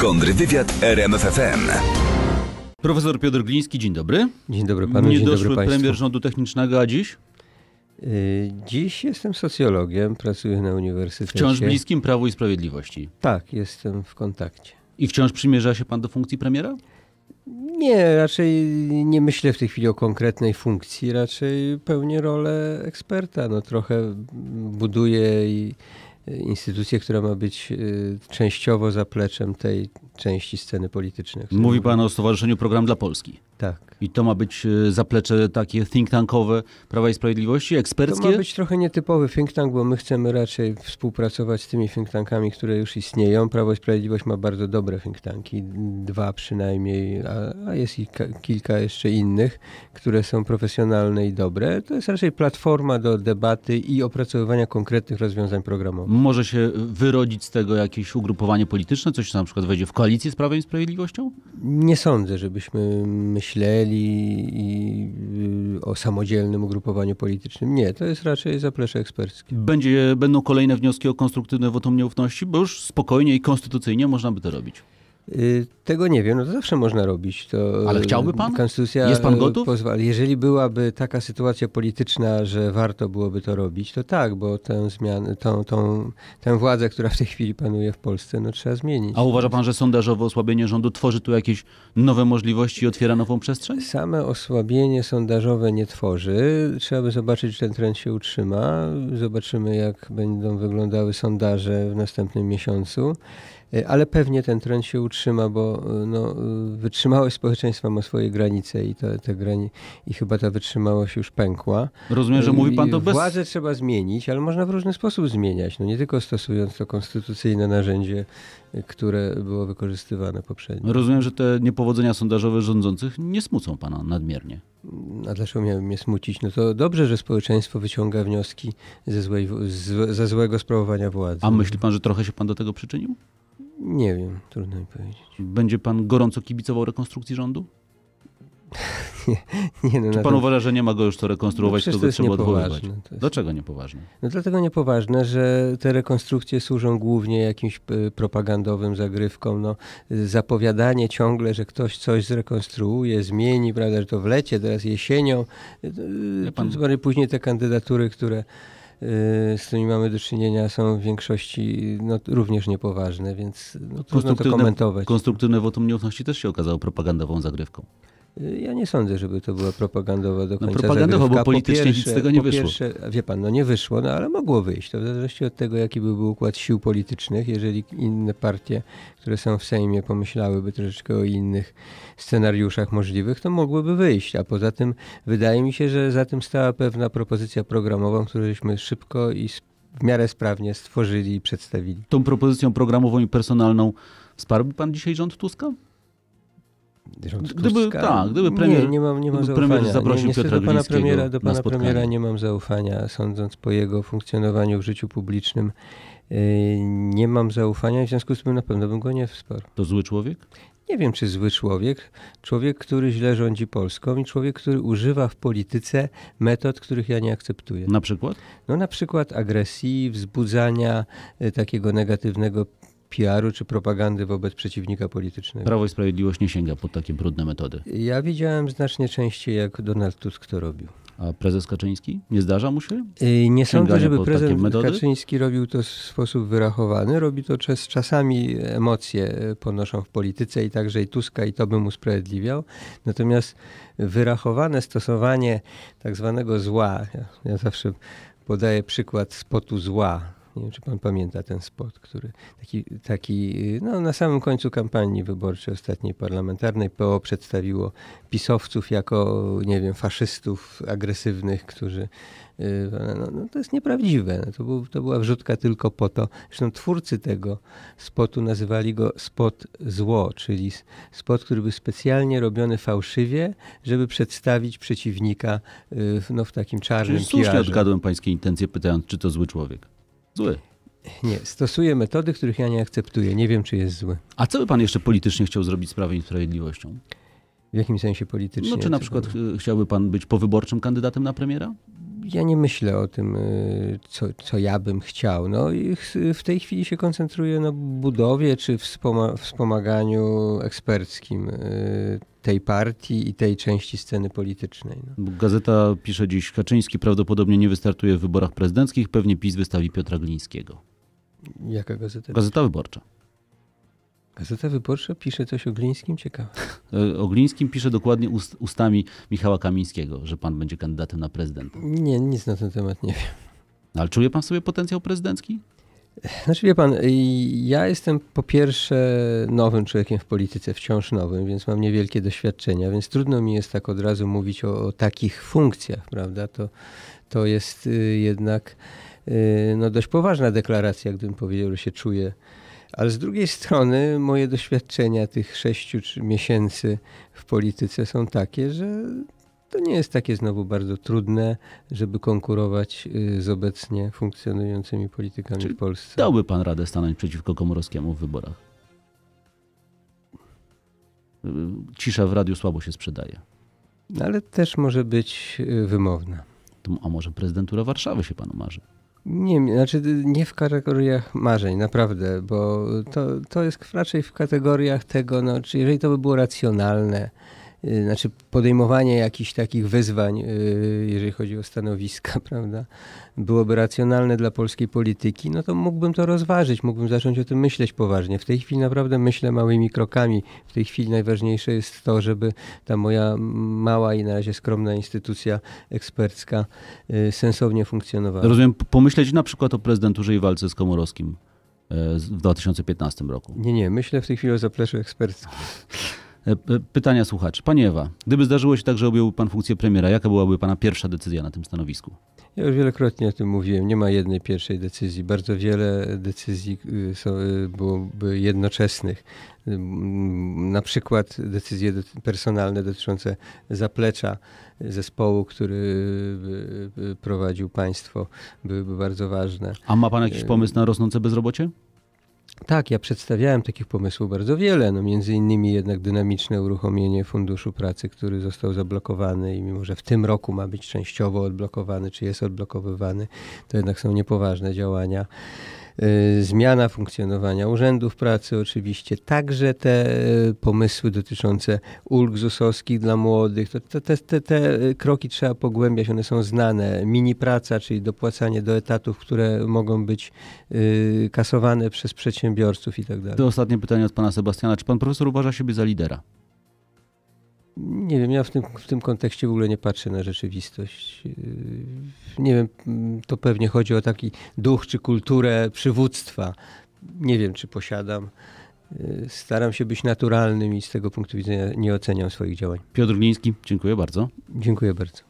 Kontrwywiad RMFFM. Profesor Piotr Gliński, dzień dobry. Dzień dobry panu, Niedoszły doszły dobry państwu. premier rządu technicznego, a dziś? Y, dziś jestem socjologiem, pracuję na uniwersytecie. Wciąż bliskim Prawu i Sprawiedliwości. Tak, jestem w kontakcie. I wciąż przymierza się pan do funkcji premiera? Nie, raczej nie myślę w tej chwili o konkretnej funkcji, raczej pełnię rolę eksperta. No trochę buduję i instytucję, która ma być y, częściowo zapleczem tej części sceny politycznej. Mówi Pan o Stowarzyszeniu Program dla Polski. Tak. I to ma być e, zaplecze takie think tankowe Prawa i Sprawiedliwości, eksperckie? To ma być trochę nietypowy think tank, bo my chcemy raczej współpracować z tymi think tankami, które już istnieją. Prawo i Sprawiedliwość ma bardzo dobre think tanki, dwa przynajmniej, a, jest i kilka jeszcze innych, które są profesjonalne i dobre. To jest raczej platforma do debaty i opracowywania konkretnych rozwiązań programowych. Może się wyrodzić z tego jakieś ugrupowanie polityczne, coś co na przykład wejdzie w koalicję z Prawem i Sprawiedliwością? Nie sądzę, żebyśmy myśleli y, o samodzielnym ugrupowaniu politycznym. Nie, to jest raczej zaplecze eksperckie. Będzie, będą kolejne wnioski o konstruktywne wotum nieufności, bo już spokojnie i konstytucyjnie można by to robić. Y, tego nie wiem, no to zawsze można robić. To Ale chciałby pan? Konstytucja Jest pan gotów? Y, pozwala. Jeżeli byłaby taka sytuacja polityczna, że warto byłoby to robić, to tak, bo tę zmianę, tą, tą, tę władzę, która w tej chwili panuje w Polsce, no trzeba zmienić. A uważa pan, że sondażowe osłabienie rządu tworzy tu jakieś nowe możliwości i otwiera nową przestrzeń? Same osłabienie sondażowe nie tworzy. Trzeba by zobaczyć, czy ten trend się utrzyma. Zobaczymy, jak będą wyglądały sondaże w następnym miesiącu. E, ale pewnie ten trend się utrzyma, bo e, no, e, wytrzymałość społeczeństwa ma swoje granice i, to, te grani i chyba ta wytrzymałość już pękła. Rozumiem, że mówi pan to bez... Władzę trzeba zmienić, ale można w różny sposób zmieniać, no nie tylko stosując to konstytucyjne narzędzie, które było wykorzystywane poprzednio. Rozumiem, że te niepowodzenia sondażowe rządzących nie smucą pana nadmiernie. A dlaczego miałem mnie smucić? No to dobrze, że społeczeństwo wyciąga wnioski ze, złej, z, ze złego sprawowania władzy. A myśli pan, że trochę się pan do tego przyczynił? Nie wiem, trudno mi powiedzieć. Będzie pan gorąco kibicował rekonstrukcji rządu? nie, nie, no Czy pan ten... uważa, że nie ma go już co rekonstruować, no, jest trzeba odwoływać? Jest... Dlaczego niepoważne? No dlatego niepoważne, że te rekonstrukcje służą głównie jakimś e, propagandowym zagrywkom. No, zapowiadanie ciągle, że ktoś coś zrekonstruuje, zmieni, prawda, że to w lecie, teraz jesienią. E, e, pan... Później te kandydatury, które Y, z którymi mamy do czynienia, są w większości no, również niepoważne, więc no, trudno to komentować. Konstruktywne wotum nieufności też się okazało propagandową zagrywką. Y, ja nie sądzę, żeby to była propagandowa do no, końca. No propagandowa, bo politycznie pierwsze, nic z tego nie wyszło. Pierwsze, wie pan, no nie wyszło, no ale mogło wyjść. To w zależności od tego, jaki byłby układ sił politycznych, jeżeli inne partie, które są w Sejmie, pomyślałyby troszeczkę o innych scenariuszach możliwych, to mogłyby wyjść. A poza tym wydaje mi się, że za tym stała pewna propozycja programowa, którąśmy szybko i w miarę sprawnie stworzyli i przedstawili. Tą propozycją programową i personalną wsparłby pan dzisiaj rząd Tuska? gdyby, tak, gdyby premier, nie, nie mam, nie mam zaufania. zaprosił nie, Piotra do pana premiera, do pana premiera nie mam zaufania, sądząc po jego funkcjonowaniu w życiu publicznym. Y, nie mam zaufania w związku z tym na pewno bym go nie wsparł. To zły człowiek? Nie wiem, czy zły człowiek. Człowiek, który źle rządzi Polską i człowiek, który używa w polityce metod, których ja nie akceptuję. Na przykład? No na przykład agresji, wzbudzania y, takiego negatywnego PR-u czy propagandy wobec przeciwnika politycznego. Prawo i Sprawiedliwość nie sięga pod takie brudne metody. Ja widziałem znacznie częściej, jak Donald Tusk to robił. A prezes Kaczyński? Nie zdarza mu się? Yy, nie sądzę, żeby prezes Kaczyński robił to w sposób wyrachowany. Robi to czas, czasami emocje e, ponoszą w polityce i także i Tuska i to bym usprawiedliwiał. Natomiast wyrachowane stosowanie tak zwanego zła, ja, ja zawsze podaję przykład spotu zła, nie wiem, czy pan pamięta ten spot, który taki, taki no, na samym końcu kampanii wyborczej ostatniej parlamentarnej PO przedstawiło pisowców jako, nie wiem, faszystów agresywnych, którzy y, no, no, to jest nieprawdziwe. No, to, był, to była wrzutka tylko po to. Zresztą twórcy tego spotu nazywali go spot zło, czyli spot, który był specjalnie robiony fałszywie, żeby przedstawić przeciwnika y, no, w takim czarnym czyli słusznie odgadłem pańskie intencje, pytając, czy to zły człowiek zły. Nie, stosuje metody, których ja nie akceptuję. Nie wiem, czy jest zły. A co by pan jeszcze politycznie chciał zrobić z Prawem i Sprawiedliwością? W jakim sensie politycznie? No, czy na przykład chciałby pan być powyborczym kandydatem na premiera? ja nie myślę o tym, y, co, co ja bym chciał. No i w tej chwili się koncentruję na budowie czy wspoma wspomaganiu eksperckim y, tej partii i tej części sceny politycznej. No. Gazeta pisze dziś, Kaczyński prawdopodobnie nie wystartuje w wyborach prezydenckich, pewnie PiS wystawi Piotra Glińskiego. Jaka gazeta? Gazeta Wyborcza. Gazeta Wyborcza pisze coś o Glińskim? Ciekawe. E, o Glińskim pisze dokładnie ust, ustami Michała Kamińskiego, że pan będzie kandydatem na prezydenta. Nie, nic na ten temat nie wiem. No, ale czuje pan sobie potencjał prezydencki? Znaczy wie pan, ja jestem po pierwsze nowym człowiekiem w polityce, wciąż nowym, więc mam niewielkie doświadczenia, więc trudno mi jest tak od razu mówić o, o takich funkcjach, prawda? To, to jest y, jednak y, no, dość poważna deklaracja, gdybym powiedział, że się czuję ale z drugiej strony moje doświadczenia tych sześciu miesięcy w polityce są takie, że to nie jest takie znowu bardzo trudne, żeby konkurować y, z obecnie funkcjonującymi politykami w Polsce. Dałby pan radę stanąć przeciwko Komorowskiemu w wyborach? Y, cisza w radiu słabo się sprzedaje. Ale też może być y, wymowna. A może prezydentura Warszawy się panu marzy? Nie, znaczy nie w kategoriach marzeń, naprawdę, bo to, to jest raczej w kategoriach tego, no, czy jeżeli to by było racjonalne, Y, znaczy podejmowanie jakichś takich wyzwań, y, jeżeli chodzi o stanowiska, prawda, byłoby racjonalne dla polskiej polityki, no to mógłbym to rozważyć, mógłbym zacząć o tym myśleć poważnie. W tej chwili naprawdę myślę małymi krokami. W tej chwili najważniejsze jest to, żeby ta moja mała i na razie skromna instytucja ekspercka y, sensownie funkcjonowała. Rozumiem, pomyśleć na przykład o prezydenturze i walce z Komorowskim e, w 2015 roku. Nie, nie, myślę w tej chwili o zapleczu eksperckim. E, pytania słuchaczy. Panie Ewa, gdyby zdarzyło się tak, że objął pan funkcję premiera, jaka byłaby pana pierwsza decyzja na tym stanowisku? Ja już wielokrotnie o tym mówiłem. Nie ma jednej pierwszej decyzji. Bardzo wiele decyzji y, y, byłoby jednoczesnych. Mm, na przykład decyzje personalne dotyczące zaplecza zespołu, który y, prowadził państwo, byłyby bardzo ważne. A ma pan jakiś pomysł na rosnące bezrobocie? Tak, ja przedstawiałem takich pomysłów bardzo wiele, no między innymi jednak dynamiczne uruchomienie Funduszu Pracy, który został zablokowany i mimo, że w tym roku ma być częściowo odblokowany, czy jest odblokowywany, to jednak są niepoważne działania. Y, zmiana funkcjonowania urzędów pracy oczywiście, także te y, pomysły dotyczące ulg ZUS-owskich dla młodych, to, to, te, te, te kroki trzeba pogłębiać, one są znane. Mini praca, czyli dopłacanie do etatów, które mogą być y, kasowane przez przedsiębiorców i tak dalej. To ostatnie pytanie od pana Sebastiana. Czy pan profesor uważa siebie za lidera? Nie wiem, ja w tym, w tym kontekście w ogóle nie patrzę na rzeczywistość. Yy, nie wiem, to pewnie chodzi o taki duch czy kulturę przywództwa. Nie wiem, czy posiadam. Yy, staram się być naturalnym i z tego punktu widzenia nie oceniam swoich działań. Piotr Gliński, dziękuję bardzo. Dziękuję bardzo.